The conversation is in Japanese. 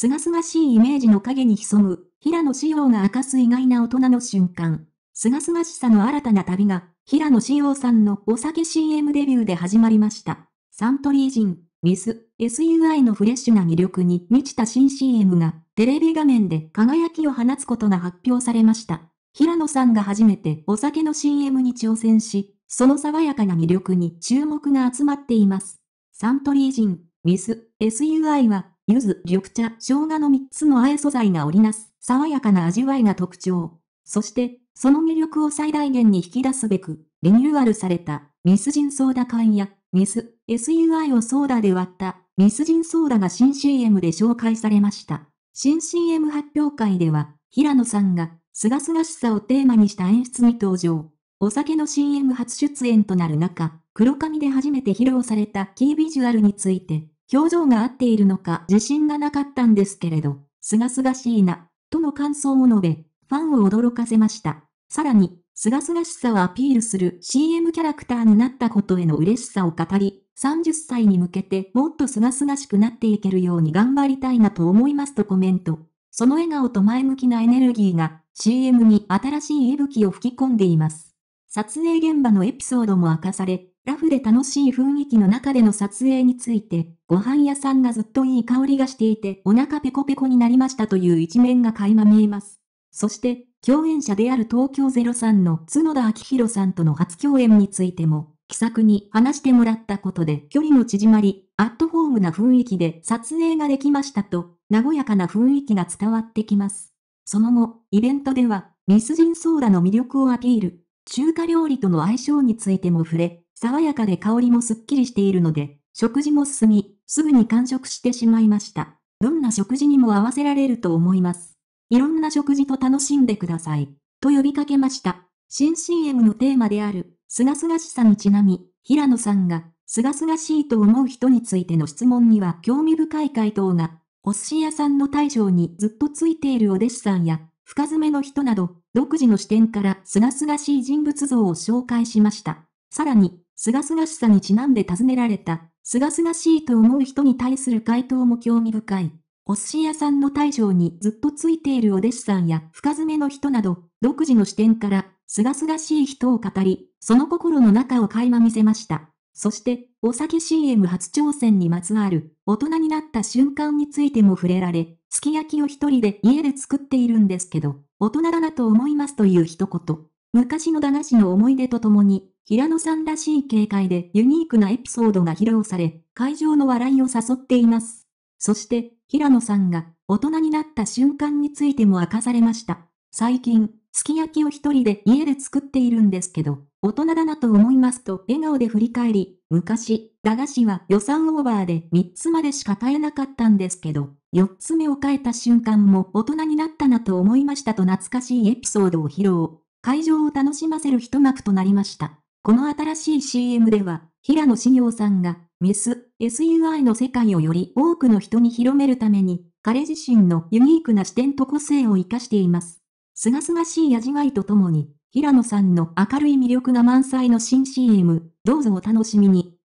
すがすがしいイメージの影に潜む、平野紫耀が明かす意外な大人の瞬間。すがすがしさの新たな旅が、平野紫耀さんのお酒 CM デビューで始まりました。サントリー人、ミス、SUI のフレッシュな魅力に満ちた新 CM が、テレビ画面で輝きを放つことが発表されました。平野さんが初めてお酒の CM に挑戦し、その爽やかな魅力に注目が集まっています。サントリー人、ミス、SUI は柚子、緑茶、生姜の3つの和え素材が織りなす、爽やかな味わいが特徴。そして、その魅力を最大限に引き出すべく、リニューアルされた、ミスジンソーダ缶や、ミス、SUI をソーダで割った、ミスジンソーダが新 CM で紹介されました。新 CM 発表会では、平野さんが、すがすがしさをテーマにした演出に登場。お酒の CM 初出演となる中、黒髪で初めて披露されたキービジュアルについて、表情が合っているのか自信がなかったんですけれど、すがすがしいな、との感想を述べ、ファンを驚かせました。さらに、すがすがしさをアピールする CM キャラクターになったことへの嬉しさを語り、30歳に向けてもっとすがすがしくなっていけるように頑張りたいなと思いますとコメント。その笑顔と前向きなエネルギーが CM に新しい息吹を吹き込んでいます。撮影現場のエピソードも明かされ、ラフで楽しい雰囲気の中での撮影について、ご飯屋さんがずっといい香りがしていてお腹ペコペコになりましたという一面が垣間見えます。そして、共演者である東京03の角田昭弘さんとの初共演についても、気さくに話してもらったことで距離も縮まり、アットホームな雰囲気で撮影ができましたと、和やかな雰囲気が伝わってきます。その後、イベントでは、ミスジンソーダの魅力をアピール、中華料理との相性についても触れ、爽やかで香りもすっきりしているので、食事も進み、すぐに完食してしまいました。どんな食事にも合わせられると思います。いろんな食事と楽しんでください。と呼びかけました。新 CM のテーマである、すがすがしさにちなみ、平野さんが、すがすがしいと思う人についての質問には興味深い回答が、お寿司屋さんの大将にずっとついているお弟子さんや、深爪の人など、独自の視点からすがすがしい人物像を紹介しました。さらに、すがすがしさにちなんで尋ねられた、すがすがしいと思う人に対する回答も興味深い。お寿司屋さんの大将にずっとついているお弟子さんや深爪の人など、独自の視点から、すがすがしい人を語り、その心の中を垣間見せました。そして、お酒 CM 初挑戦にまつわる、大人になった瞬間についても触れられ、すき焼きを一人で家で作っているんですけど、大人だなと思いますという一言。昔の駄菓子の思い出とともに、平野さんらしい軽快でユニークなエピソードが披露され、会場の笑いを誘っています。そして、平野さんが大人になった瞬間についても明かされました。最近、すき焼きを一人で家で作っているんですけど、大人だなと思いますと笑顔で振り返り、昔、駄菓子は予算オーバーで3つまでしか買えなかったんですけど、4つ目を変えた瞬間も大人になったなと思いましたと懐かしいエピソードを披露。会場を楽しませる一幕となりました。この新しい CM では、平野紫耀さんが、ミス、SUI の世界をより多くの人に広めるために、彼自身のユニークな視点と個性を活かしています。すがすがしい味わいとともに、平野さんの明るい魅力が満載の新 CM、どうぞお楽しみに。